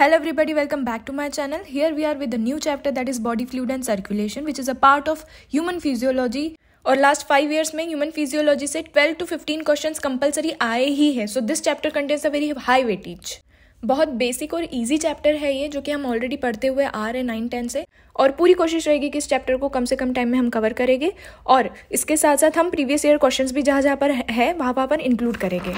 Hello everybody, welcome back to my channel. Here we are with a new chapter that is body fluid and circulation which is a part of human physiology और last five years में human physiology से 12 to 15 questions compulsory आए ही है so this chapter contains a very high weightage बहुत basic और easy chapter है ये जो कि हम ऑलरेडी पढ़ते हुए आ रहे हैं नाइन टेन से और पूरी कोशिश रहेगी कि इस चैप्टर को कम से कम टाइम में हम कवर करेंगे और इसके साथ साथ हम प्रीवियस ईयर क्वेश्चंस भी जहाँ जहाँ पर है वहाँ वहाँ पर इंक्लूड करेंगे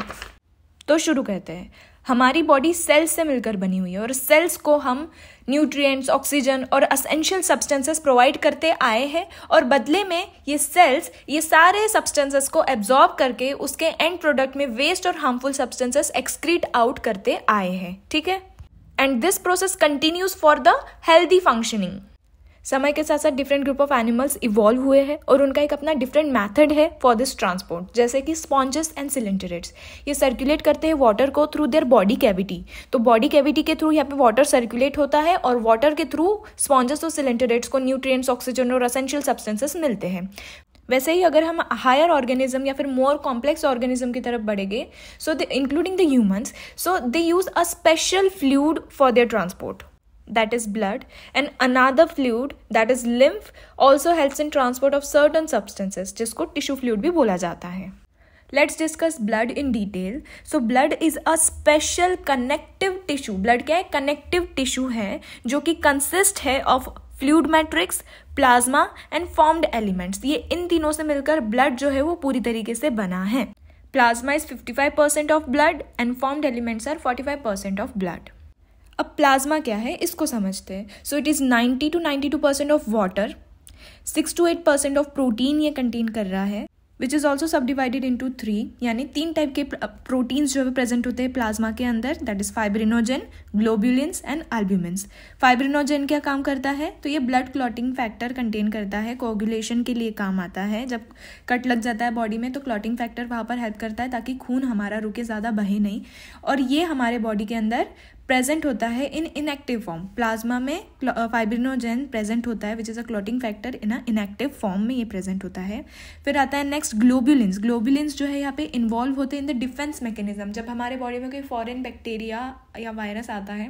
तो शुरू करते हैं हमारी बॉडी सेल्स से मिलकर बनी हुई है और सेल्स को हम न्यूट्रिएंट्स ऑक्सीजन और असेंशियल सब्सटेंसेस प्रोवाइड करते आए हैं और बदले में ये सेल्स ये सारे सब्सटेंसेस को एब्जॉर्ब करके उसके एंड प्रोडक्ट में वेस्ट और हार्मफुल सब्सटेंसेस एक्सक्रीट आउट करते आए हैं ठीक है and this process continues for the healthy functioning समय के साथ साथ different group of animals evolve हुए हैं और उनका एक अपना डिफरेंट मैथड है फॉर दिस ट्रांसपोर्ट जैसे कि स्पॉन्जेस एंड सिलेंटरेट्स ये सर्कुलेट करते हैं वाटर को थ्रू देयर बॉडी कैविटी तो बॉडी कैविटी के थ्रू यहाँ पे वाटर सर्कुलेट होता है और वाटर के थ्रू स्पॉन्जेस और सिलेंटरेट्स को न्यूट्रिएंट्स ऑक्सीजन और असेंशियल सब्सटेंसेस मिलते हैं वैसे ही अगर हम हायर ऑर्गेनिज्म या फिर मोर कॉम्प्लेक्स ऑर्गेनिज्म की तरफ बढ़ेंगे so the including the humans so they use a special fluid for their transport that is blood and another fluid that is lymph also helps in transport of certain substances jisko tissue fluid bhi bola jata hai let's discuss blood in detail so blood is a special connective tissue blood kya hai connective tissue hai jo ki consist hai of fluid matrix plasma and formed elements ये इन तीनों से मिलकर blood जो है वो पूरी तरीके से बना है plasma is 55% of blood and formed elements are 45% of blood अब प्लाज्मा क्या है इसको समझते हैं so it is ninety two ninety two percent of water six to eight percent of protein ये कंटेन कर रहा है which is also sub divided into three यानी तीन टाइप के प्रोटीन्स जो है प्रेजेंट होते हैं प्लाज्मा के अंदर that is fibrinogen globulins and albumins fibrinogen क्या काम करता है तो ये ब्लड क्लॉटिंग फैक्टर कंटेन करता है कोगुलेशन के लिए काम आता है जब कट लग जाता है बॉडी में तो क्लॉटिंग फैक्टर वहाँ पर हेल्प करता है ताकि खून हमारा रुके ज़्यादा बहे नहीं और ये हमारे बॉडी के अंदर प्रेजेंट होता है इन इनएक्टिव फॉर्म प्लाज्मा में फाइब्रिनोजेन प्रेजेंट uh, होता है which is a clotting factor in a inactive form में ये प्रेजेंट होता है फिर आता है नेक्स्ट ग्लोब्यूलिन्स ग्लोब्यूलिन्स जो है यहाँ पे इन्वॉल्व होते हैं इन द डिफेंस मैकेनिज्म जब हमारे बॉडी में कोई फॉरेन बैक्टीरिया या वायरस आता है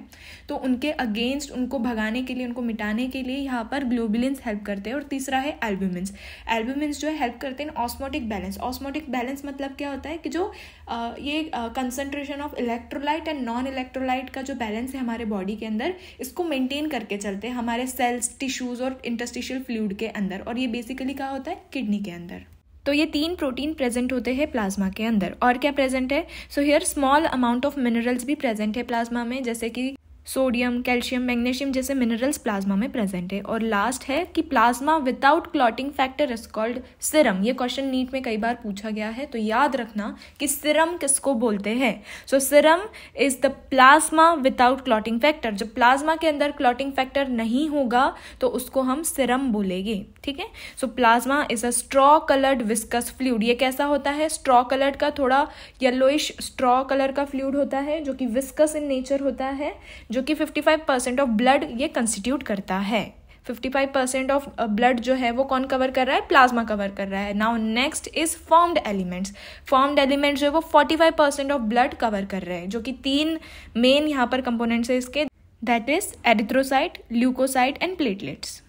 तो उनके अगेंस्ट उनको भगाने के लिए उनको मिटाने के लिए यहाँ पर ग्लोबिलिन्स हेल्प करते हैं और तीसरा है एल्ब्यूमिन्स एल्ब्यूमिन्स जो है हेल्प करते हैं ऑस्मोटिक बैलेंस ऑस्मोटिक बैलेंस मतलब क्या होता है कि जो आ, ये concentration of electrolyte and non electrolyte का जो बैलेंस है हमारे बॉडी के अंदर इसको मेनटेन करके चलते हैं हमारे सेल्स टिश्यूज़ और इंटस्टिशियल फ्लूड के अंदर और ये बेसिकली क्या होता है किडनी के अंदर तो ये तीन प्रोटीन प्रेजेंट होते हैं प्लाज्मा के अंदर और क्या प्रेजेंट है so here small amount of minerals भी प्रेजेंट है प्लाज्मा में जैसे कि सोडियम कैल्शियम मैग्नीशियम जैसे मिनरल्स प्लाज्मा में प्रेजेंट है और लास्ट है कि plasma without clotting factor is called serum ये क्वेश्चन नीट में कई बार पूछा गया है तो याद रखना कि सिरम किसको बोलते हैं so serum is the plasma without clotting factor जब प्लाज्मा के अंदर क्लॉटिंग फैक्टर नहीं होगा तो उसको हम सिरम बोलेंगे ठीक है so plasma is a straw coloured viscous fluid ये कैसा होता है स्ट्रॉ कलर्ड का थोड़ा येलोइश स्ट्रॉ कलर का फ्लूड होता है जो कि विस्कस इन नेचर होता है जो कि 55 परसेंट ऑफ ब्लड ये कंस्टिट्यूट करता है 55 परसेंट ऑफ ब्लड जो है वो कौन कवर कर रहा है प्लाज्मा कवर कर रहा है now next is formed elements formed element जो है वो 45 परसेंट ऑफ ब्लड कवर कर रहे हैं जो कि तीन मेन यहाँ पर कंपोनेंट्स है इसके that is erythrocyte leucocyte and platelets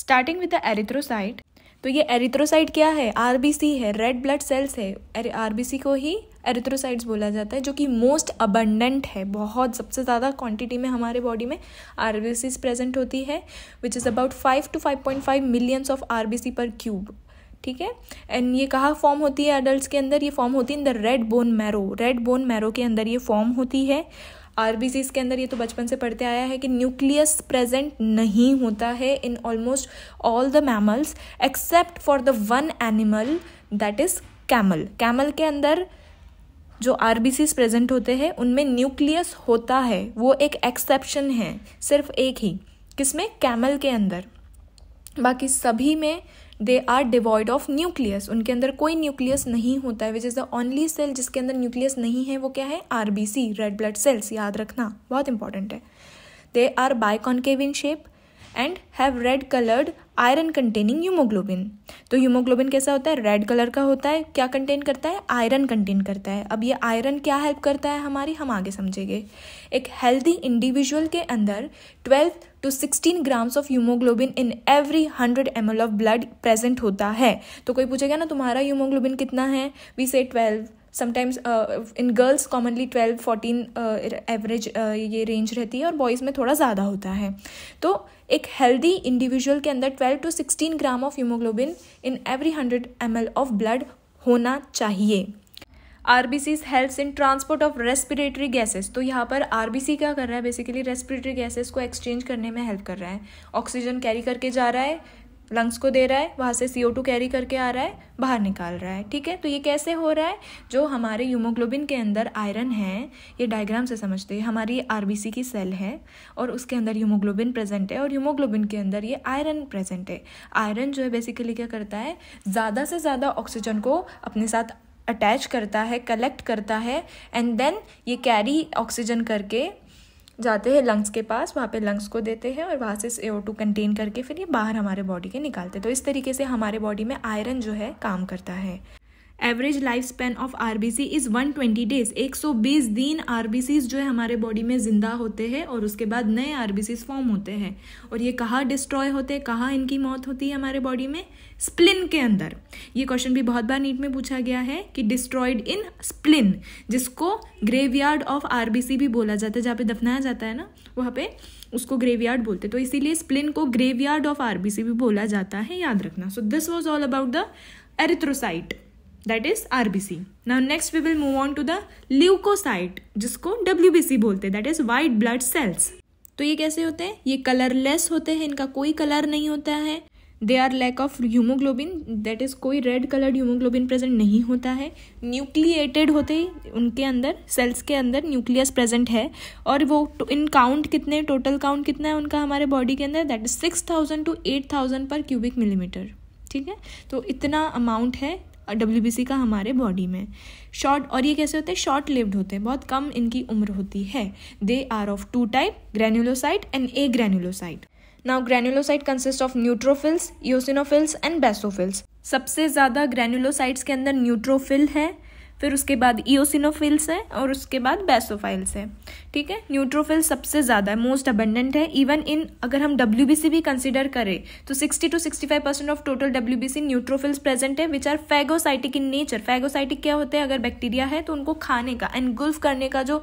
starting with the erythrocyte तो ये एरिथ्रोसाइट क्या है आरबीसी है रेड ब्लड सेल्स है आरबीसी को ही एरिथ्रोसाइड्स बोला जाता है जो कि मोस्ट अबंडेंट है बहुत सबसे ज़्यादा क्वांटिटी में हमारे बॉडी में आर प्रेजेंट होती है which is about five to five point five millions of R per cube ठीक है एंड ये कहाँ फॉर्म होती है एडल्ट के अंदर ये फॉर्म होती है in the red bone marrow red bone marrow के अंदर ये फॉर्म होती है आर के अंदर ये तो बचपन से पढ़ते आया है कि न्यूक्लियस प्रेजेंट नहीं होता है in almost all the mammals except for the one animal that is camel camel के अंदर जो आर प्रेजेंट होते हैं उनमें न्यूक्लियस होता है वो एक एक्सेप्शन है सिर्फ एक ही किसमें कैमल के अंदर बाकी सभी में they are devoid of nucleus उनके अंदर कोई न्यूक्लियस नहीं होता है which is the only cell जिसके अंदर न्यूक्लियस नहीं है वो क्या है आर रेड ब्लड सेल्स याद रखना बहुत इंपॉर्टेंट है they are biconcave in shape and have red coloured iron containing haemoglobin तो यूमोग्लोबिन कैसा होता है रेड कलर का होता है क्या कंटेन करता है आयरन कंटेन करता है अब ये आयरन क्या हेल्प करता है हमारी हम आगे समझेंगे एक हेल्दी इंडिविजुअल के अंदर 12 to 16 grams of haemoglobin in every 100 M of blood present होता है तो कोई पूछेगा ना तुम्हारा यूमोग्लोबिन कितना है we say twelve sometimes in girls commonly twelve fourteen average ये रेंज रहती है और बॉयज़ में थोड़ा ज़्यादा होता है तो एक हेल्दी इंडिविजुअल के अंदर twelve to sixteen gram of haemoglobin in every hundred M L of blood होना चाहिए R B Cs help in transport of respiratory gases तो यहाँ पर आर बी सी क्या कर रहा है बेसिकली रेस्पिरेटरी गैसेज को एक्सचेंज करने में हेल्प कर रहा है ऑक्सीजन कैरी करके जा रहा है लंग्स को दे रहा है वहाँ से सी कैरी करके आ रहा है बाहर निकाल रहा है ठीक है तो ये कैसे हो रहा है जो हमारे यूमोग्लोबिन के अंदर आयरन है ये डायग्राम से समझते हैं हमारी बी आर की सेल है और उसके अंदर यूमोग्लोबिन प्रेजेंट है और यूमोग्लोबिन के अंदर ये आयरन प्रेजेंट है आयरन जो है बेसिकली क्या करता है ज़्यादा से ज़्यादा ऑक्सीजन को अपने साथ अटैच करता है कलेक्ट करता है एंड देन ये कैरी ऑक्सीजन करके जाते हैं लंग्स के पास वहाँ पे लंग्स को देते हैं और वहाँ से ओ टू कंटेन करके फिर ये बाहर हमारे बॉडी के निकालते हैं तो इस तरीके से हमारे बॉडी में आयरन जो है काम करता है average life span of RBC is 120 days 120 दिन आरबीसीज जो है हमारे बॉडी में जिंदा होते हैं और उसके बाद नए आरबीसीज फॉर्म होते हैं और ये कहाँ डिस्ट्रॉय होते हैं कहाँ इनकी मौत होती है हमारे बॉडी में स्प्लिन के अंदर ये क्वेश्चन भी बहुत बार नीट में पूछा गया है कि डिस्ट्रॉयड इन स्प्लिन जिसको ग्रेवयार्ड ऑफ आरबीसी भी बोला जाता है जहाँ पे दफनाया जाता है ना वहाँ पे उसको ग्रेवयार्ड बोलते तो इसीलिए स्प्लिन को ग्रेवयार्ड ऑफ आरबीसी भी बोला जाता है याद रखना so this was all about the erythrocyte that is RBC now next we will move on to the leucocyte जिसको सी बोलते हैं that is white blood cells तो ये कैसे होते हैं ये कलरलेस होते हैं इनका कोई कलर नहीं होता है they are lack of haemoglobin that is कोई रेड कलर्ड ह्यूमोग्लोबिन प्रेजेंट नहीं होता है न्यूक्लिएटेड होते ही उनके अंदर सेल्स के अंदर न्यूक्लियस प्रेजेंट है और वो तो इन काउंट कितने टोटल काउंट कितना है उनका हमारे बॉडी के अंदर that is six thousand to eight thousand per cubic millimetre ठीक है तो इतना अमाउंट है डब्ल्यू बी सी का हमारे बॉडी में शॉर्ट और ये कैसे होते हैं शॉर्ट लिव्ड होते हैं बहुत कम इनकी उम्र होती है they are of two type granulocyte and agranulocyte now granulocyte consist of neutrophils eosinophils and basophils सबसे ज़्यादा ग्रेन्यूलोसाइट्स के अंदर न्यूट्रोफिल है फिर उसके बाद ईओसिनोफिल्स है और उसके बाद बेसोफाइल्स है ठीक है न्यूट्रोफिल सबसे ज़्यादा है मोस्ट अबंडेंट है इवन इन अगर हम डब्ल्यू भी कंसिडर करें तो 60 to 65 percent of total W neutrophils present है which are phagocytic in nature phagocytic क्या होते हैं अगर बैक्टीरिया है तो उनको खाने का एनगुल्फ करने का जो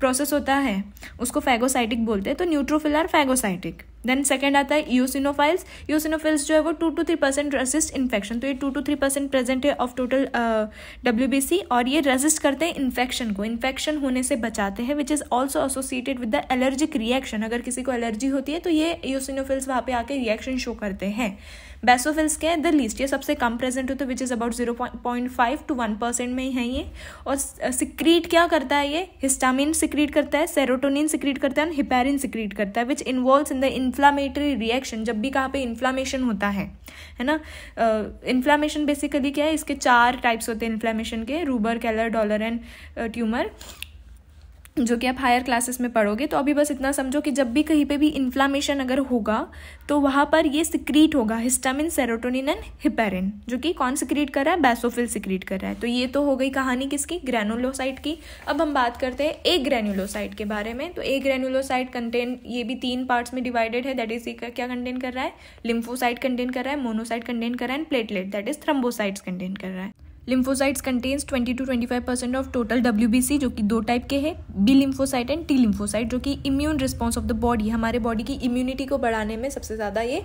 प्रोसेस होता है उसको फैगोसाइटिक बोलते हैं तो neutrophil are phagocytic then second आता है यूसिनोफाइल्स यूसिनोफाइल्स जो है वो two to three percent resist infection तो ये two to three percent present है ऑफ टोटल डब्ल्यू और ये रेजिस्ट करते हैं इन्फेक्शन को इन्फेक्शन होने से बचाते हैं which is also associated with the allergic reaction अगर किसी को एलर्जी होती है तो ये यूसिनोफिल्स वहाँ पे आके रिएक्शन शो करते हैं बेसोफिल्स के द लीस्ट ये सबसे कम प्रेजेंट होते हैं which is about zero point five to one percent में ही है ये और सिक्रीट क्या करता है ये हिस्टामिन सिक्रीट करता है सेरोटोनिन सिक्रीट करता है और हिपेरिन सिक्रीट करता है which involve in the inflammatory reaction जब भी कहाँ पे इन्फ्लामेशन होता है है ना इन्फ्लामेशन बेसिकली क्या है इसके चार टाइप्स होते हैं इन्फ्लामेशन के rubor calor dolor and tumor जो कि आप हायर क्लासेस में पढ़ोगे तो अभी बस इतना समझो कि जब भी कहीं पे भी इन्फ्लामेशन अगर होगा तो वहाँ पर ये सिक्रीट होगा हिस्टामिन सेरोटोनिन एंड हिपेरिन जो कि कौन सिक्रीट कर रहा है बैसोफिल सिक्रीट कर रहा है तो ये तो हो गई कहानी किसकी ग्रैनुलोसाइट की अब हम बात करते हैं ए ग्रैनुलोसाइट के बारे में तो ए ग्रैनुलोसाइट कंटेन ये भी तीन पार्ट्स में डिवाइडेड है दैट इज ये क्या कंटेन कर रहा है लिम्फोसाइट कंटेन कर रहा है मोनोसाइट कंटेन कर रहा है and platelet that is thrombocytes contain कर रहा है lymphocytes contains 20 to 25 percent of total W जो कि दो टाइप के हैं B lymphocyte and T lymphocyte जो कि immune response of the body हमारे बॉडी की इम्यूनिटी को बढ़ाने में सबसे ज़्यादा ये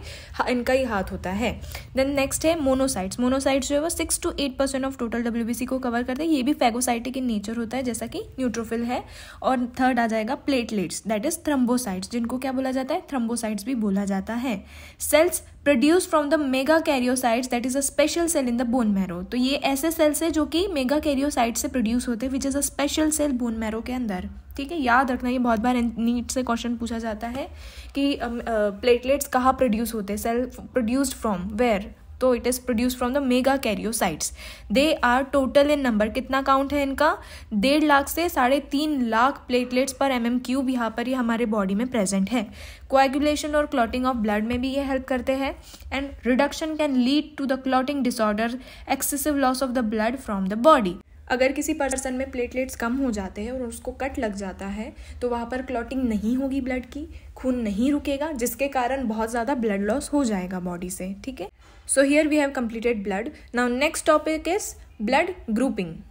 इनका ही हाथ होता है देन नेक्स्ट है मोनोसाइट्स मोनोसाइट्स जो है वो six to eight percent of total W को कवर करते हैं ये भी फेगोसाइटिक इन नेचर होता है जैसा कि न्यूट्रोफिल है और थर्ड आ जाएगा प्लेटलेट्स दैट इज थ्रम्बोसाइट्स जिनको क्या बोला जाता है थ्रम्बोसाइट्स भी बोला जाता है cells produce from the megakaryocytes that is a special cell in the bone marrow तो ये ऐसे सेल्स है जो कि मेगा कैरियोसाइट से प्रोड्यूस होते हैं which is a special cell bone marrow के अंदर ठीक है याद रखना ये बहुत बार नीट से क्वेश्चन पूछा जाता है कि प्लेटलेट्स कहाँ प्रोड्यूस होते हैं सेल प्रोड्यूस्ड फ्रॉम वेयर तो it is produce from the megakaryocytes they are total in number कितना काउंट है इनका डेढ़ लाख से साढ़े तीन lakh platelets per M M cube यहाँ पर ही हमारे बॉडी में प्रेजेंट है कोएगुलेशन और क्लॉटिंग ऑफ ब्लड में भी ये हेल्प करते हैं and reduction can lead to the clotting disorder excessive loss of the blood from the body अगर किसी पर्सन में प्लेटलेट्स कम हो जाते हैं और उसको कट लग जाता है तो वहाँ पर क्लॉटिंग नहीं होगी ब्लड की खून नहीं रुकेगा जिसके कारण बहुत ज़्यादा ब्लड लॉस हो जाएगा बॉडी से ठीक है So here we have completed blood. Now next topic is blood grouping.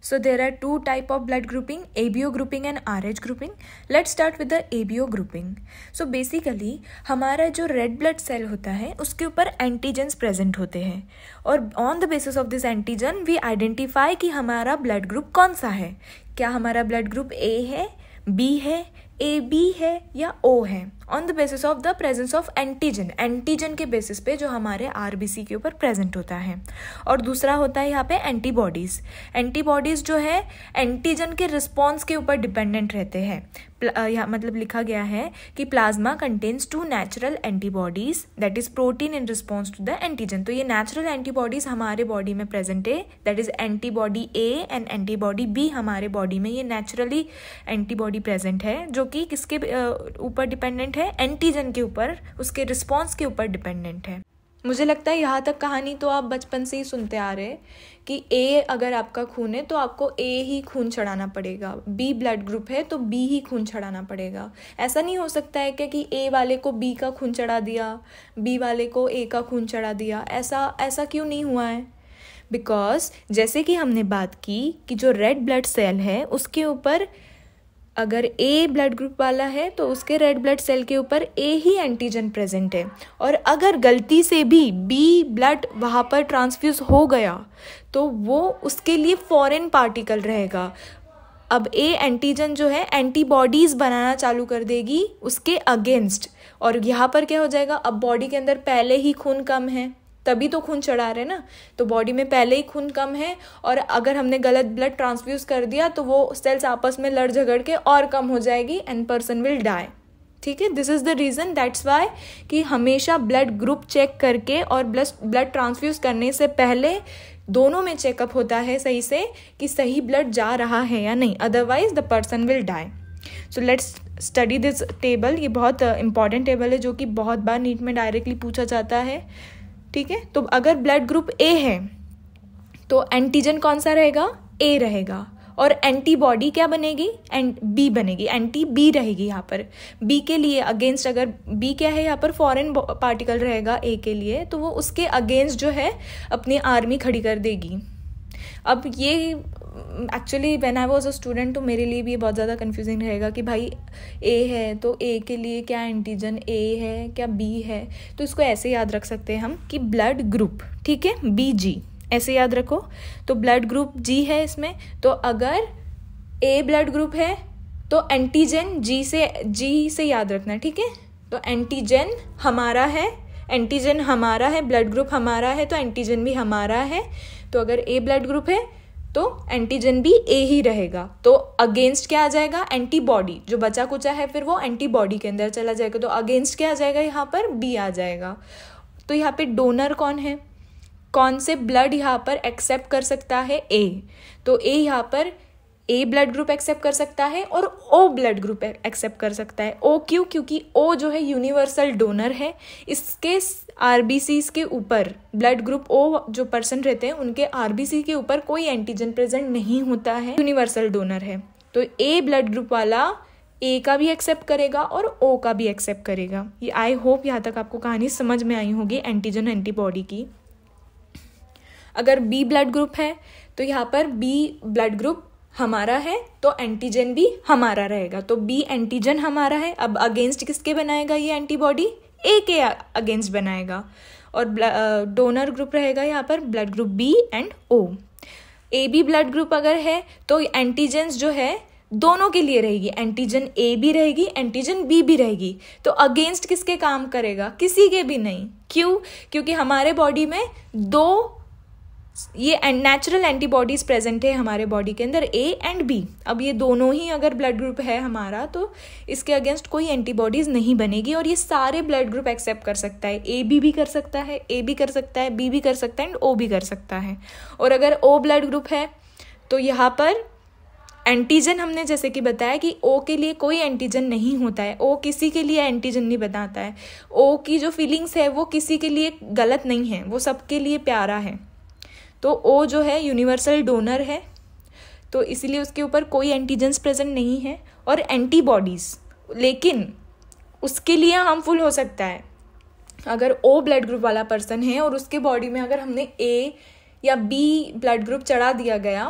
So there are two type of blood grouping, ABO grouping and RH grouping. Let's start with the ABO grouping. So basically hamara jo red blood cell hota hai uske upar antigens present hote hain aur on the basis of this antigen we identify ki hamara blood group kaun sa hai kya hamara blood group A hai B hai ab hai ya o hai on the basis of the presence of antigen antigen के basis पे जो हमारे are के ऊपर present होता है और दूसरा होता है यहाँ पे एंटीबॉडीज़ एंटीबॉडीज़ जो है एंटीजन के रिस्पॉन्स के ऊपर डिपेंडेंट रहते हैं यहाँ मतलब लिखा गया है कि plasma contains two natural antibodies that is protein in response to the antigen तो ये नेचुरल एंटीबॉडीज़ हमारे बॉडी में प्रेजेंट है that is antibody A and antibody B हमारे बॉडी में ये नेचुरली एंटीबॉडी प्रेजेंट है जो कि किसके ऊपर डिपेंडेंट डिपेंडेंट है एंटीजन के ऊपर उसके रिस्पॉन्स के ऊपर डिपेंडेंट है मुझे लगता है यहाँ तक कहानी तो आप बचपन से ही सुनते आ रहे कि ए अगर आपका खून है तो आपको ए ही खून चढ़ाना पड़ेगा बी ब्लड ग्रुप है तो बी ही खून चढ़ाना पड़ेगा ऐसा नहीं हो सकता है क्या कि ए वाले को बी का खून चढ़ा दिया बी वाले को ए का खून चढ़ा दिया ऐसा ऐसा क्यों नहीं हुआ है बिकॉज जैसे कि हमने बात की कि जो रेड ब्लड सेल है उसके ऊपर अगर ए ब्लड ग्रुप वाला है तो उसके रेड ब्लड सेल के ऊपर ए ही एंटीजन प्रेजेंट है और अगर गलती से भी बी ब्लड वहाँ पर ट्रांसफ्यूज हो गया तो वो उसके लिए फॉरेन पार्टिकल रहेगा अब ए एंटीजन जो है एंटीबॉडीज़ बनाना चालू कर देगी उसके अगेंस्ट और यहाँ पर क्या हो जाएगा अब बॉडी के अंदर पहले ही खून कम है तभी तो खून चढ़ा रहे हैं ना तो बॉडी में पहले ही खून कम है और अगर हमने गलत ब्लड ट्रांसफ्यूज़ कर दिया तो वो सेल्स आपस में लड़ झगड़ के और कम हो जाएगी एंड पर्सन विल डाई ठीक है this is the reason that's why कि हमेशा ब्लड ग्रुप चेक करके और ब्लड ब्लड ट्रांसफ्यूज़ करने से पहले दोनों में चेकअप होता है सही से कि सही ब्लड जा रहा है या नहीं otherwise the person will die so let's study this table ये बहुत इंपॉर्टेंट टेबल है जो कि बहुत बार नीट में डायरेक्टली पूछा जाता है ठीक है तो अगर ब्लड ग्रुप ए है तो एंटीजन कौन सा रहेगा ए रहेगा और एंटीबॉडी क्या बनेगी एंड बी बनेगी एंटी बी रहेगी यहाँ पर बी के लिए अगेंस्ट अगर बी क्या है यहाँ पर फॉरेन पार्टिकल रहेगा ए के लिए तो वो उसके अगेंस्ट जो है अपनी आर्मी खड़ी कर देगी अब ये actually when I was a student तो मेरे लिए भी ये बहुत ज़्यादा कन्फ्यूजिंग रहेगा कि भाई ए है तो ए के लिए क्या एंटीजन ए है क्या बी है तो इसको ऐसे याद रख सकते हैं हम कि ब्लड ग्रुप ठीक है बी जी ऐसे याद रखो तो ब्लड ग्रुप जी है इसमें तो अगर ए ब्लड ग्रुप है तो एंटीजन जी से जी से याद रखना ठीक है तो एंटीजन हमारा है एंटीजन हमारा है ब्लड ग्रुप हमारा है तो एंटीजन भी हमारा है तो अगर ए ब्लड ग्रुप है तो एंटीजन भी ए ही रहेगा तो अगेंस्ट क्या आ जाएगा एंटीबॉडी जो बचा कुचा है फिर वो एंटीबॉडी के अंदर चला जाएगा तो अगेंस्ट क्या आ जाएगा यहाँ पर बी आ जाएगा तो यहाँ पे डोनर कौन है कौन से ब्लड यहाँ पर एक्सेप्ट कर सकता है ए तो ए यहाँ पर ए ब्लड ग्रुप एक्सेप्ट कर सकता है और ओ ब्लड ग्रुप एक्सेप्ट कर सकता है ओ क्यों क्योंकि ओ जो है यूनिवर्सल डोनर है इसके आर के ऊपर ब्लड ग्रुप ओ जो पर्सन रहते हैं उनके आर के ऊपर कोई एंटीजन प्रेजेंट नहीं होता है यूनिवर्सल डोनर है तो ए ब्लड ग्रुप वाला ए का भी एक्सेप्ट करेगा और ओ का भी एक्सेप्ट करेगा ये आई होप यहाँ तक आपको कहानी समझ में आई होगी एंटीजन एंटीबॉडी की अगर बी ब्लड ग्रुप है तो यहाँ पर बी ब्लड ग्रुप हमारा है तो एंटीजन भी हमारा रहेगा तो बी एंटीजन हमारा है अब अगेंस्ट किसके बनाएगा ये एंटीबॉडी ए के अगेंस्ट बनाएगा और डोनर ग्रुप रहेगा यहाँ पर blood group B and O A B blood group अगर है तो एंटीजेंस जो है दोनों के लिए रहेगी एंटीजन ए भी रहेगी एंटीजन बी भी रहेगी तो अगेंस्ट किसके काम करेगा किसी के भी नहीं क्यों क्योंकि हमारे बॉडी में दो ये नेचुरल एंटीबॉडीज़ प्रेजेंट है हमारे बॉडी के अंदर ए एंड बी अब ये दोनों ही अगर ब्लड ग्रुप है हमारा तो इसके अगेंस्ट कोई एंटीबॉडीज़ नहीं बनेगी और ये सारे ब्लड ग्रुप एक्सेप्ट कर सकता है ए बी भी कर सकता है ए भी कर सकता है बी भी कर सकता है एंड ओ भी कर सकता है और अगर ओ ब्लड ग्रुप है तो यहाँ पर एंटीजन हमने जैसे कि बताया कि ओ के लिए कोई एंटीजन नहीं होता है ओ किसी के लिए एंटीजन नहीं बताता है ओ की जो फीलिंग्स है वो किसी के लिए गलत नहीं है वो सबके लिए प्यारा है तो ओ जो है यूनिवर्सल डोनर है तो इसीलिए उसके ऊपर कोई एंटीजेंस प्रेजेंट नहीं है और एंटीबॉडीज़ लेकिन उसके लिए हार्मफुल हो सकता है अगर ओ ब्लड ग्रुप वाला पर्सन है और उसके बॉडी में अगर हमने ए या बी ब्लड ग्रुप चढ़ा दिया गया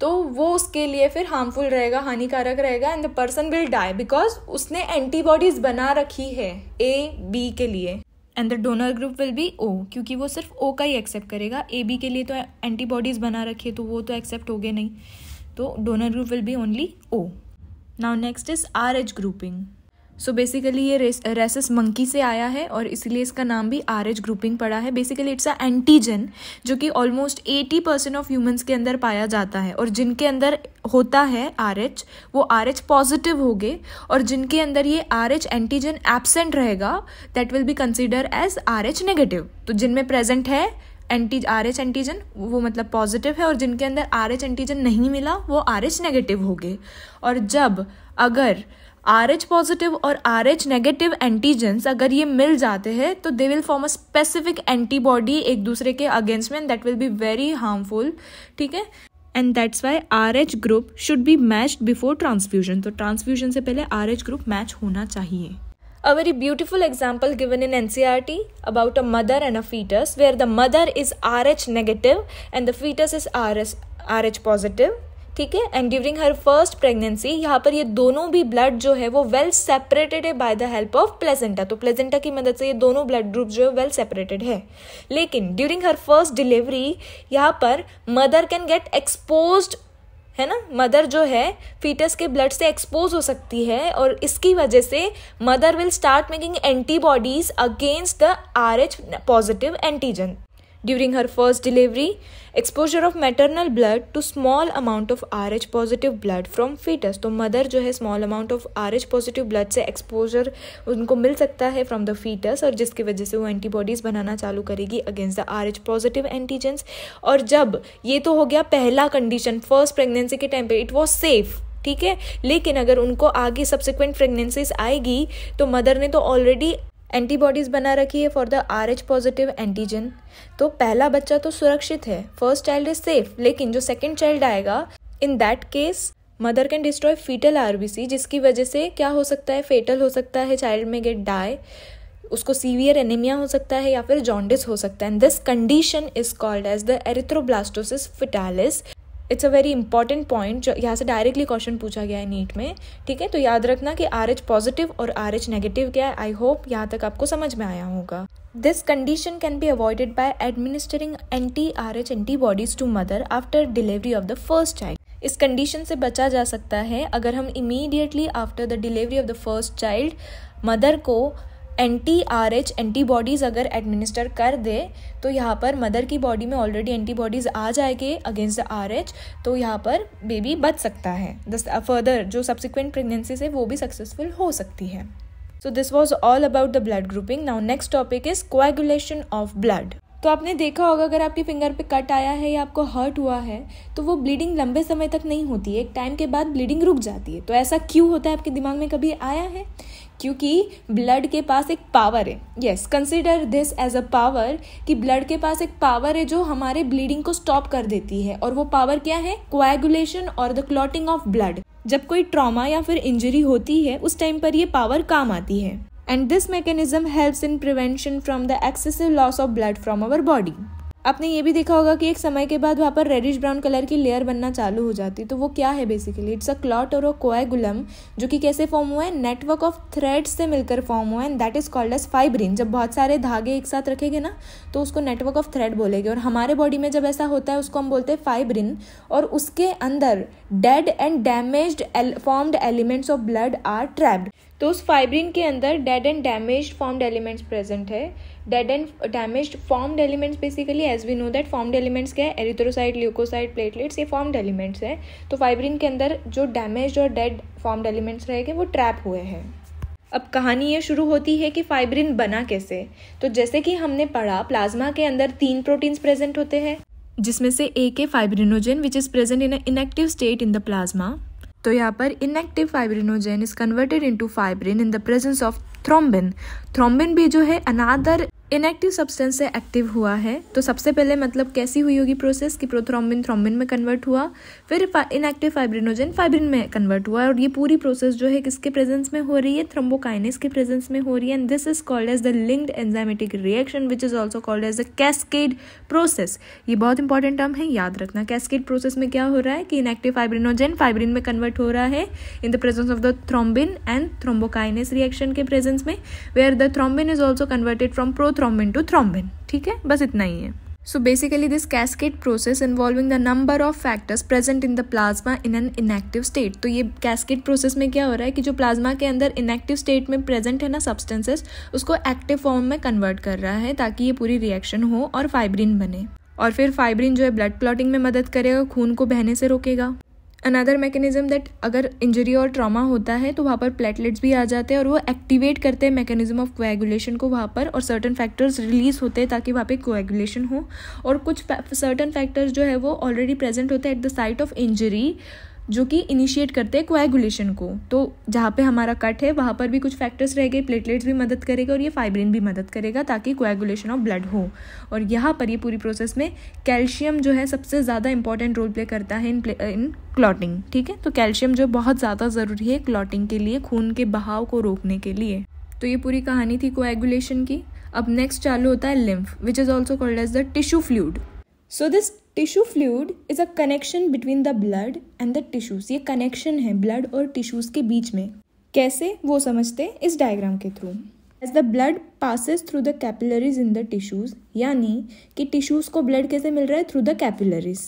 तो वो उसके लिए फिर हार्मफुल रहेगा हानिकारक रहेगा and the person will die because उसने एंटीबॉडीज बना रखी है ए बी के लिए and the donor group will be O क्योंकि वो सिर्फ ओ का ही एक्सेप्ट करेगा ए बी के लिए तो एंटीबॉडीज़ बना रखे तो वो तो एक्सेप्ट हो गए नहीं तो donor group will be only O now next is R H grouping so so basically ये रेसिस मंकी से आया है और इसलिए इसका नाम भी आर एच ग्रुपिंग पड़ा है बेसिकली इट्स अ एंटीजन जो कि almost eighty percent of humans के अंदर पाया जाता है और जिनके अंदर होता है आर एच वो आर एच पॉजिटिव हो गए और जिनके अंदर ये आर एच एंटीजन एबसेंट रहेगा that will be consider as R H negative तो जिनमें प्रेजेंट है एंटी आर एच एंटीजन वो मतलब पॉजिटिव है और जिनके अंदर आर एच एंटीजन नहीं मिला वो आर एच नेगेटिव हो गए और जब अगर आर एच पॉजिटिव और आर एच नेगेटिव एंटीजेंस अगर ये मिल जाते हैं तो they will form a specific antibody एक दूसरे के अगेंस्ट में that will be very harmful ठीक है and that's why R H group should be match before transfusion तो ट्रांसफ्यूजन से पहले आर एच ग्रुप मैच होना चाहिए a very beautiful example given in mother e about a mother and a fetus where the mother is Rh negative and the fetus is R Rh positive. ठीक है and during her first pregnancy यहाँ पर ये दोनों भी blood जो है वो वेल सेपरेटेड है by the help of placenta तो प्लेजेंटा की मदद से ये दोनों ब्लड ग्रुप जो है वेल सेपरेटेड है लेकिन ड्यूरिंग हर फर्स्ट डिलीवरी यहाँ पर मदर कैन गेट एक्सपोज है ना मदर जो है फीटस के ब्लड से एक्सपोज हो सकती है और इसकी वजह से mother will start making antibodies against the R H positive antigen during her first delivery, exposure of maternal blood to small amount of RH positive blood from fetus. तो mother jo hai small amount of RH positive blood se exposure unko mil sakta hai from the fetus aur जिसकी wajah se wo antibodies banana chalu karegi against the RH positive antigens. aur jab ye to ho gaya pehla condition first pregnancy ke time pe it was safe. ठीक है लेकिन अगर उनको आगे subsequent pregnancies आएगी तो mother ने तो ऑलरेडी एंटीबॉडीज़ बना रखी है for the R H positive antigen तो पहला बच्चा तो सुरक्षित है फर्स्ट चाइल्ड इज सेफ लेकिन जो सेकेंड चाइल्ड आएगा in that case mother can destroy fetal RBC जिसकी वजह से क्या हो सकता है फेटल हो सकता है चाइल्ड में गेट डाई उसको सीवियर एनीमिया हो सकता है या फिर जॉन्डिस हो सकता है this condition is called as the erythroblastosis fetalis it's a very important point जो यहाँ से डायरेक्टली क्वेश्चन पूछा गया है नीट में ठीक है तो याद रखना कि आर एच पॉजिटिव और आर एच नेगेटिव क्या है आई होप यहाँ तक आपको समझ में आया होगा this condition can be avoided avoided by anti R H antibodies to mother after delivery of the first child इस कंडीशन से बचा जा सकता है अगर हम immediately after the delivery of the first child mother को एंटी आर एच एंटीबॉडीज़ अगर एडमिनिस्टर कर दे तो यहाँ पर मदर की बॉडी में ऑलरेडी एंटीबॉडीज़ आ जाएंगे अगेंस्ट द आर एच तो यहाँ पर बेबी बच सकता है दस फर्दर uh, जो सब्सिक्वेंट प्रेगनेंसीज है वो भी सक्सेसफुल हो सकती है so this was all about the blood grouping now next topic is coagulation of blood तो आपने देखा होगा अगर आपकी फिंगर पे कट आया है या आपको हर्ट हुआ है तो वो ब्लीडिंग लंबे समय तक नहीं होती है एक टाइम के बाद ब्लीडिंग रुक जाती है तो ऐसा क्यों होता है आपके दिमाग में कभी आया है क्योंकि ब्लड के पास एक पावर है yes consider this as a power कि ब्लड के पास एक पावर है जो हमारे ब्लीडिंग को स्टॉप कर देती है और वो पावर क्या है क्वेगुलेशन और द क्लॉटिंग ऑफ ब्लड जब कोई ट्रॉमा या फिर इंजरी होती है उस टाइम पर ये पावर काम आती है and this mechanism helps in prevention from the excessive loss of blood from our body आपने ये भी देखा होगा कि एक समय के बाद वहाँ पर रेडिश ब्राउन कलर की लेयर बनना चालू हो जाती तो वो क्या है बेसिकली इट्स अ क्लॉट और अ कोएगुलम जो कि कैसे फॉर्म हुआ है नेटवर्क ऑफ थ्रेड्स से मिलकर फॉर्म हुआ है and that is called as fibrin जब बहुत सारे धागे एक साथ रखेंगे ना तो उसको नेटवर्क ऑफ थ्रेड बोलेगे और हमारे बॉडी में जब ऐसा होता है उसको हम बोलते हैं फाइब्रिन और उसके अंदर dead and damage formed elements of blood are trapped तो उस फाइब्रिन के अंदर dead and damage formed elements present है dead and damage formed elements basically as we know that formed elements क्या है एरिथ्रोसाइड ल्यूकोसाइड प्लेटलेट्स ये formed elements हैं तो फाइब्रिन के अंदर जो डैमेज और डेड फॉर्म्ड एलिमेंट्स रहेंगे वो ट्रैप हुए हैं अब कहानी ये शुरू होती है कि फाइब्रिन बना कैसे तो जैसे कि हमने पढ़ा प्लाज्मा के अंदर तीन प्रोटीन्स प्रेजेंट होते हैं जिसमें से एक है fibrinogen which is present in inactive state in the plasma तो यहाँ पर inactive fibrinogen is converted into fibrin in the presence of thrombin thrombin भी जो है अनादर इनएक्टिव सब्सटेंस से एक्टिव हुआ है तो सबसे पहले मतलब कैसी हुई होगी प्रोसेस कि प्रोथ्रोम्बिन थ्रोम्बिन में कन्वर्ट हुआ फिर इनएक्टिव फाइब्रिनोजन फाइब्रिन में कन्वर्ट हुआ और ये पूरी प्रोसेस जो है किसके प्रेजेंस में हो रही है थ्रोम्बोकाइनेस के प्रेजेंस में हो रही है and this is called as the linked enzymatic reaction which is also called as the cascade process ये बहुत इंपॉर्टेंट टर्म है याद रखना कैस्केड प्रोसेस में क्या हो रहा है कि इनएक्टिव फाइब्रिनोजन फाइब्रिन में कन्वर्ट हो रहा है in the presence of the thrombin and thrombokinase reaction के प्रेजेंस में where the thrombin is also converted from prothrombin to thrombin ठीक है बस इतना ही है so basically this cascade process involving the number of factors present in the plasma in an inactive state तो ये कैस्केट प्रोसेस में क्या हो रहा है कि जो प्लाज्मा के अंदर इनएक्टिव स्टेट में प्रेजेंट है ना सब्सटेंसेस उसको एक्टिव फॉर्म में कन्वर्ट कर रहा है ताकि ये पूरी रिएक्शन हो और फाइब्रीन बने और फिर फाइब्रीन जो है ब्लड क्लॉटिंग में मदद करेगा खून को बहने से रोकेगा अनदर मैकेनिज्म दैट अगर इंजरी और ट्रॉमा होता है तो वहाँ पर प्लेटलेट्स भी आ जाते हैं और वो एक्टिवेट करते हैं मैकेनिज्म ऑफ कोएगुलेशन को वहाँ पर और सर्टन फैक्टर्स रिलीज होते हैं ताकि वहाँ पे कोएगुलेशन हो और कुछ सर्टन फैक्टर्स जो है वो ऑलरेडी प्रेजेंट होते हैं at the site of injury जो कि इनिशिएट करते हैं कोएगुलेशन को तो जहाँ पे हमारा कट है वहाँ पर भी कुछ फैक्टर्स रह गए प्लेटलेट्स भी मदद करेगा और ये फाइब्रिन भी मदद करेगा ताकि कोएगुलेशन ऑफ ब्लड हो और यहाँ पर ये पूरी प्रोसेस में कैल्शियम जो है सबसे ज़्यादा इंपॉर्टेंट रोल प्ले करता है इन प्ले इन क्लॉटिंग ठीक है तो कैल्शियम जो बहुत ज़्यादा ज़रूरी है क्लॉटिंग के लिए खून के बहाव को रोकने के लिए तो ये पूरी कहानी थी कोएगुलेशन की अब नेक्स्ट चालू होता है lymph which is also called as the tissue fluid so this tissue fluid is a connection between the blood and the tissues ये कनेक्शन है ब्लड और टिश्यूज़ के बीच में कैसे वो समझते हैं इस डायग्राम के through as the blood passes through the capillaries in the tissues यानी कि टिश्यूज़ को ब्लड कैसे मिल रहा है through the capillaries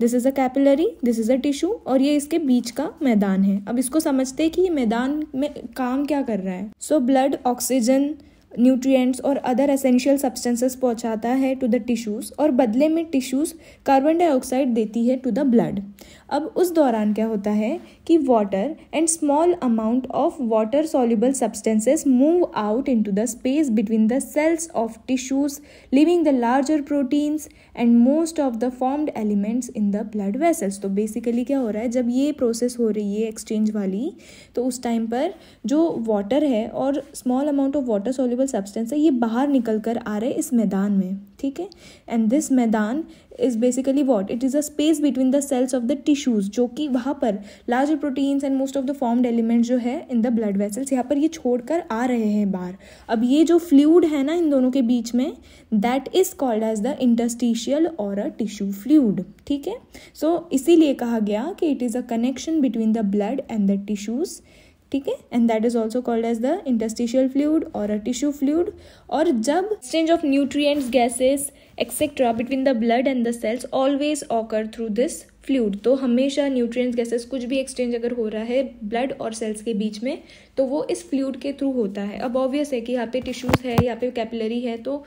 this is a capillary this is a tissue और ये इसके बीच का मैदान है अब इसको समझते हैं कि ये मैदान में काम क्या कर रहा है सो ब्लड ऑक्सीजन न्यूट्रिएंट्स और अदर एसेंशियल सब्सटेंसेस पहुंचाता है टू द टिश्यूज़ और बदले में टिश्यूज़ कार्बन डाइऑक्साइड देती है टू द ब्लड अब उस दौरान क्या होता है कि water and small amount of water soluble substances move out into the space between the cells of tissues leaving the larger proteins and most of the formed elements in the blood vessels तो basically क्या हो रहा है जब ये process हो रही है एक्सचेंज वाली तो उस टाइम पर जो वाटर है और small amount of water soluble substance है ये बाहर निकल कर आ रहे इस मैदान में ठीक है एंड दिस मैदान is basically what it is a space between the cells of the tissues जो कि वहाँ पर large proteins and most of the formed element जो है इन द ब्लड वेसल्स यहाँ पर ये छोड़कर आ रहे हैं बाहर अब ये जो फ्लूड है ना इन दोनों के बीच में that is called as the interstitial और अ टिश्यू फ्लूड ठीक है सो so, इसीलिए कहा गया कि it is a connection between the blood and the tissues ठीक है and that is also called as the interstitial fluid और अ टिश्यू फ्लूड और जब exchange of nutrients gases etcetera between the blood and the cells always occur through this fluid तो हमेशा nutrients gases कुछ भी exchange अगर हो रहा है ब्लड और सेल्स के बीच में तो वो इस फ्लूड के थ्रू होता है अब ऑब्वियस है कि यहाँ पे टिश्यूज़ है यहाँ पे कैपिलरी है तो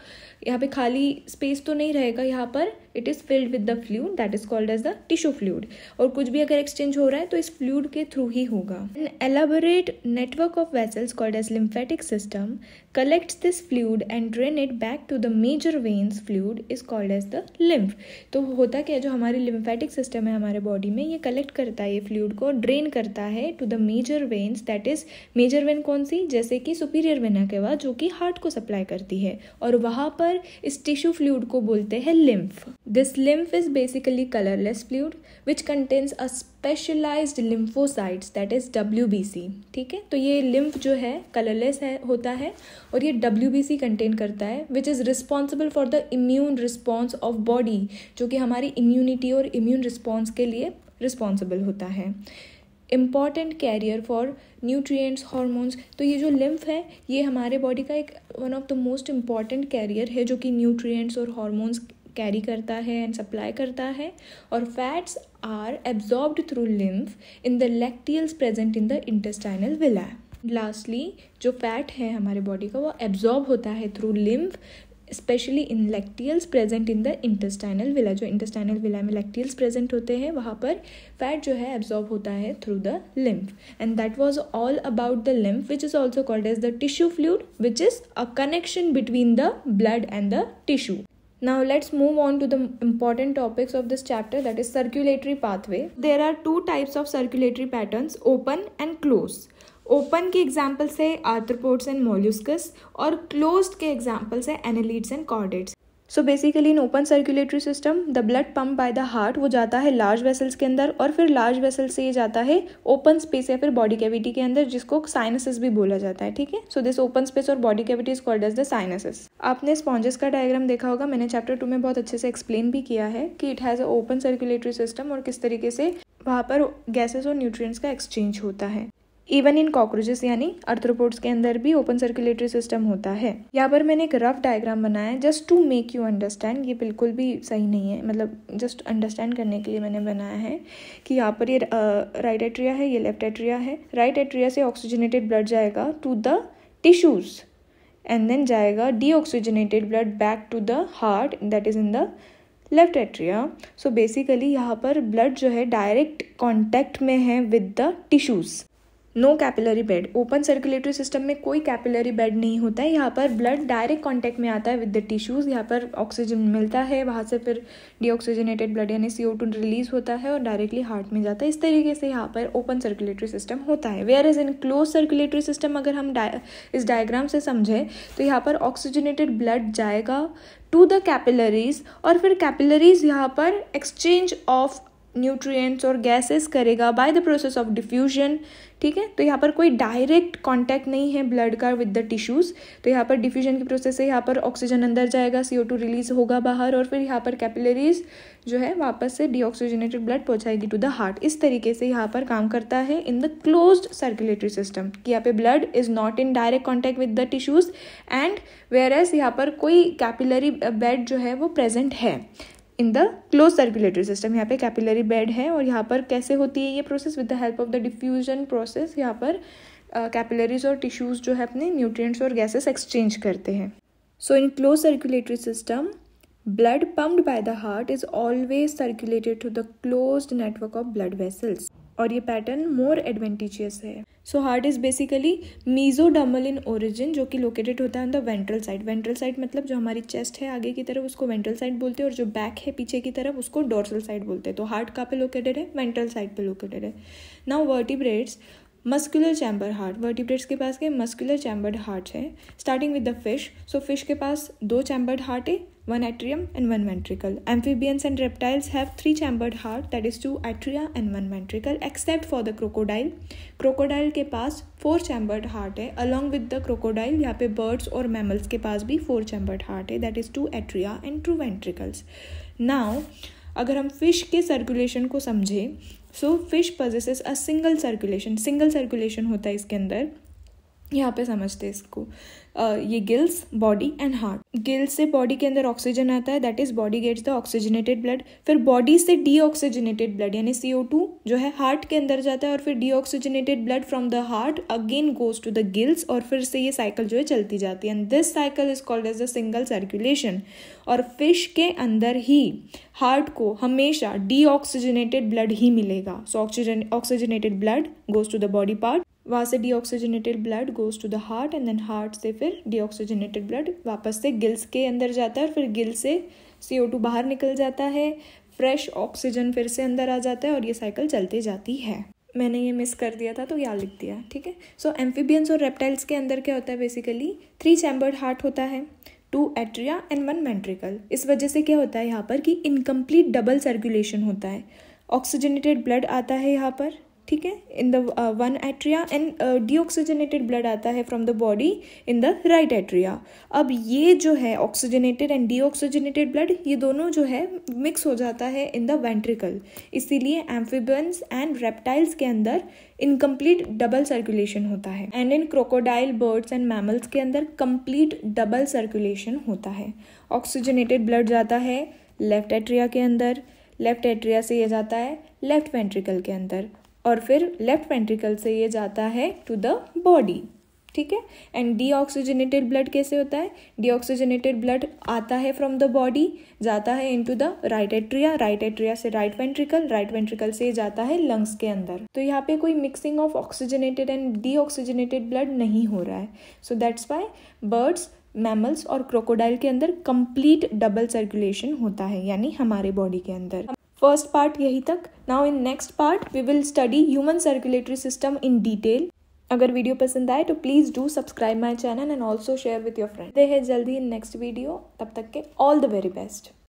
यहाँ पे खाली स्पेस तो नहीं रहेगा यहाँ पर it is filled with the fluid that is called as the tissue fluid और कुछ भी अगर एक्सचेंज हो रहा है तो इस फ्लूड के थ्रू ही होगा an elaborate network of vessels called as lymphatic system collects this fluid and drain it back to the major veins fluid is called as the lymph तो होता क्या है जो हमारी लिम्फेटिक सिस्टम है हमारे बॉडी में ये कलेक्ट करता है ये फ्लूड को ड्रेन करता है to the major veins that is major vein कौन सी जैसे कि सुपीरियर वेना के बाद जो कि हार्ट को सप्लाई करती है और वहाँ पर पर इस टिश्यू फ्लूड को बोलते हैं lymph this lymph is basically colourless fluid which contains a specialised lymphocytes that is W ठीक है तो ये लिम्फ जो है कलरलेस है होता है और ये डब्ल्यू कंटेन करता है which is responsible for the immune response of body जो कि हमारी इम्यूनिटी और इम्यून रिस्पॉन्स के लिए रिस्पॉन्सिबल होता है important carrier for nutrients hormones तो ये जो लिम्फ है ये हमारे बॉडी का एक one of the most important carrier है जो कि न्यूट्रिएंट्स और हॉर्मोन्स कैरी करता है एंड सप्लाई करता है और fats are absorb through lymph in the lacteals present in the intestinal villa lastly जो फैट है हमारे बॉडी का वो एब्जॉर्ब होता है through lymph specially in lacteals present in the intestinal villa जो इंटेस्टाइनल विला में लेक्टियल्स प्रेजेंट होते हैं वहाँ पर फैट जो है एब्जॉर्ब होता है through the lymph and that was all about the lymph which is also called as the tissue fluid which is a connection between the blood and the tissue Now let's move on to the important topics of this chapter that is circulatory pathway. There are two types of circulatory patterns open and close. Open के examples है arthropods and molluscs और close के examples है annelids and chordates so basically in open circulatory system the blood pump by the heart वो जाता है large vessels के अंदर और फिर लार्ज वेसल से ये जाता है ओपन स्पेस या फिर बॉडी कैविटी के अंदर जिसको साइनसिस भी बोला जाता है ठीक है सो दिस ओपन स्पेस और body cavity is called as the sinuses आपने स्पॉन्जेस का डायग्राम देखा होगा मैंने चैप्टर टू में बहुत अच्छे से एक्सप्लेन भी किया है कि it has a open circulatory system और किस तरीके से वहाँ पर गैसेस और न्यूट्रिएंट्स का एक्सचेंज होता है इवन इन कॉकरोचेस यानी अर्थ्रोपोड्स के अंदर भी ओपन सर्कुलेटरी सिस्टम होता है यहाँ पर मैंने एक रफ डायग्राम बनाया है just to make you understand ये बिल्कुल भी सही नहीं है मतलब जस्ट अंडरस्टैंड करने के लिए मैंने बनाया है कि यहाँ पर ये राइट एट्रिया है ये लेफ्ट एट्रिया है राइट एट्रिया से ऑक्सीजनेटेड ब्लड जाएगा to the tissues and then जाएगा deoxygenated blood back to the heart that is in the left atria so basically यहाँ पर ब्लड जो है डायरेक्ट कॉन्टैक्ट में है with the tissues no capillary bed open circulatory system में कोई capillary bed नहीं होता है यहाँ पर ब्लड डायरेक्ट कॉन्टैक्ट में आता है विद द टिश्यूज़ यहाँ पर ऑक्सीजन मिलता है वहाँ से फिर डीऑक्सीजनेटेड ब्लड यानी सी रिलीज होता है और डायरेक्टली हार्ट में जाता है इस तरीके से यहाँ पर ओपन सर्कुलेटरी सिस्टम होता है where is in close circulatory system अगर हम डा, इस डायग्राम से समझें तो यहाँ पर ऑक्सीजनेटेड ब्लड जाएगा टू द कैपिलरीज और फिर कैपिलरीज यहाँ पर एक्सचेंज ऑफ न्यूट्रिएंट्स और गैसेस करेगा by the process of diffusion ठीक है तो यहाँ पर कोई डायरेक्ट कांटेक्ट नहीं है ब्लड का विद द टिश्यूज़ तो यहाँ पर डिफ्यूजन की प्रोसेस से यहाँ पर ऑक्सीजन अंदर जाएगा सी टू रिलीज होगा बाहर और फिर यहाँ पर कैपिलरीज जो है वापस से डीऑक्सीजनेटेड ब्लड पहुँचाएगी टू द हार्ट इस तरीके से यहाँ पर काम करता है in the close circulatory system कि यहाँ पे blood is not in direct contact with the tissues and whereas यहाँ पर कोई कैपिलरी बेड जो है वो प्रेजेंट है in the close circulatory system यहाँ पे कैपिलरी बेड है और यहाँ पर कैसे होती है ये process with the help of the diffusion process यहाँ पर कैपिलरीज uh, और टिश्यूज़ जो है अपने न्यूट्रिएंट्स और गैसेस एक्सचेंज करते हैं so in close circulatory system blood pumped by the heart is always circulated to the close network of blood vessels और ये पैटर्न मोर एडवेंटिजियस है so heart is basically mesodermal in origin जो कि located होता है on the ventral side ventral side मतलब जो हमारी चेस्ट है आगे की तरफ उसको वेंट्रल साइड बोलते हैं और जो बैक है पीछे की तरफ उसको डोर्सल साइड बोलते हैं तो हार्ट कहाँ पे लोकेटेड है वेंट्रल साइड पे लोकेटेड है now vertebrates muscular chamber heart vertebrates के पास के मस्कुलर चैम्बर्ड हार्ट है starting with the fish so fish के पास दो चैम्बर्ड हार्ट है one atrium and one ventricle. Amphibians and reptiles have three chambered heart that is two atria and one ventricle except for the crocodile. Crocodile के पास four chambered heart है along with the crocodile यहाँ पे birds और mammals के पास भी four chambered heart है that is two atria and two ventricles now अगर हम फिश के सर्कुलेशन को समझें so fish possesses a single circulation single circulation होता है इसके अंदर यहाँ पे समझते हैं इसको ये gills body and heart gills से बॉडी के अंदर ऑक्सीजन आता है that is body gets the oxygenated blood फिर बॉडी से डीऑक्सीजनेटेड ब्लड यानी सी जो है हार्ट के अंदर जाता है और फिर deoxygenated blood from the heart again goes to the gills और फिर से ये साइकिल जो है चलती जाती है and this cycle is called as a single circulation और फिश के अंदर ही हार्ट को हमेशा डीऑक्सीजनेटेड ब्लड ही मिलेगा so oxygen oxygenated blood goes to the body part वहाँ से deoxygenated blood goes to the heart and then heart से फिर डीऑक्सीजनेटेड ब्लड वापस से गिल्स के अंदर जाता है और फिर गिल्स से सी ओ टू बाहर निकल जाता है फ्रेश ऑक्सीजन फिर से अंदर आ जाता है और ये साइकिल चलते जाती है मैंने ये मिस कर दिया था तो याद लिख दिया ठीक है सो एम्फीबियंस और रेप्टाइल्स के अंदर क्या होता है बेसिकली थ्री चैम्बर्ड हार्ट होता है two atria and one ventricle इस वजह से क्या होता है यहाँ पर कि इनकम्प्लीट डबल सर्कुलेशन होता है ऑक्सीजनेटेड ब्लड आता है यहाँ पर ठीक है in the one atria and deoxygenated blood आता है from the body in the right atria अब ये जो है ऑक्सीजनेटेड एंड डीऑक्सीजनेटेड ब्लड ये दोनों जो है मिक्स हो जाता है इन द वेंट्रिकल इसीलिए एम्फिबंस एंड रेप्टाइल्स के अंदर इनकम्प्लीट डबल सर्कुलेशन होता है and in crocodile birds and mammals के अंदर कंप्लीट डबल सर्कुलेशन होता है ऑक्सीजनेटेड ब्लड जाता है लेफ्ट एट्रिया के अंदर लेफ्ट एट्रिया से यह जाता है लेफ्ट वेंट्रिकल के अंदर और फिर लेफ्ट वेंट्रिकल से ये जाता है टू द बॉडी ठीक है एंड डीऑक्सीजनेटेड ब्लड कैसे होता है डीऑक्सीजनेटेड ब्लड आता है फ्रॉम द बॉडी जाता है into the right atria right atria से राइट वेंट्रिकल राइट वेंट्रिकल से जाता है लंग्स के अंदर तो यहाँ पे कोई mixing of oxygenated and deoxygenated blood नहीं हो रहा है so that's why birds mammals और क्रोकोडाइल के अंदर कंप्लीट डबल सर्कुलेशन होता है यानी हमारे बॉडी के अंदर फर्स्ट पार्ट यही तक now in next part we will study human circulatory system in detail अगर वीडियो पसंद आए तो please do subscribe my channel and also share with your friend दे है जल्दी इन नेक्स्ट वीडियो तब तक के ऑल द वेरी बेस्ट